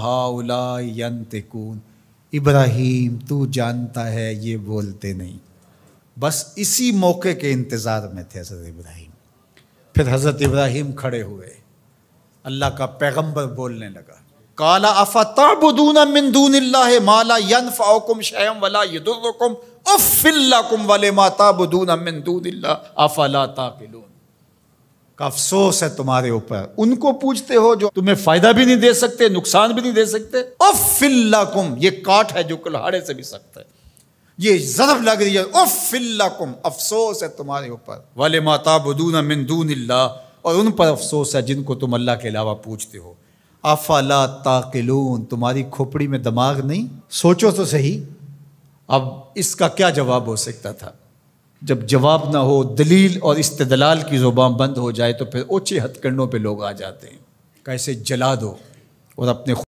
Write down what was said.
हाउला यंतकून इब्राहिम तू जानता है ये बोलते नहीं बस इसी मौके के इंतज़ार में थे हज़रत इब्राहिम फिर हज़रत इब्राहिम खड़े हुए अल्लाह का पैगंबर बोलने लगा काला अफ़ताबून मिंदून माला यन फ़ाकुम शयम वला यदुरकुम उफ़िल्लाकुम वले माताबून मिंदून अफ़ला ताकिलून का अफसोस है तुम्हारे ऊपर उनको पूछते हो जो तुम्हें फायदा भी नहीं दे सकते नुकसान भी नहीं दे सकते और ये काट है जो कुल्हाड़े से भी सख्त है ये जरब लग रही है ओ अफसोस है तुम्हारे ऊपर वाले माता बदून मिंदून और उन पर अफसोस है जिनको तुम अल्लाह के अलावा पूछते हो अफाला ताकिलून तुम्हारी खोपड़ी में दिमाग नहीं सोचो तो सही अब इसका क्या जवाब हो सकता था जब जवाब ना हो दलील और इस्तलाल की ज़ुबान बंद हो जाए तो फिर ऊँचे हथकंडों पे लोग आ जाते हैं कैसे जला दो और अपने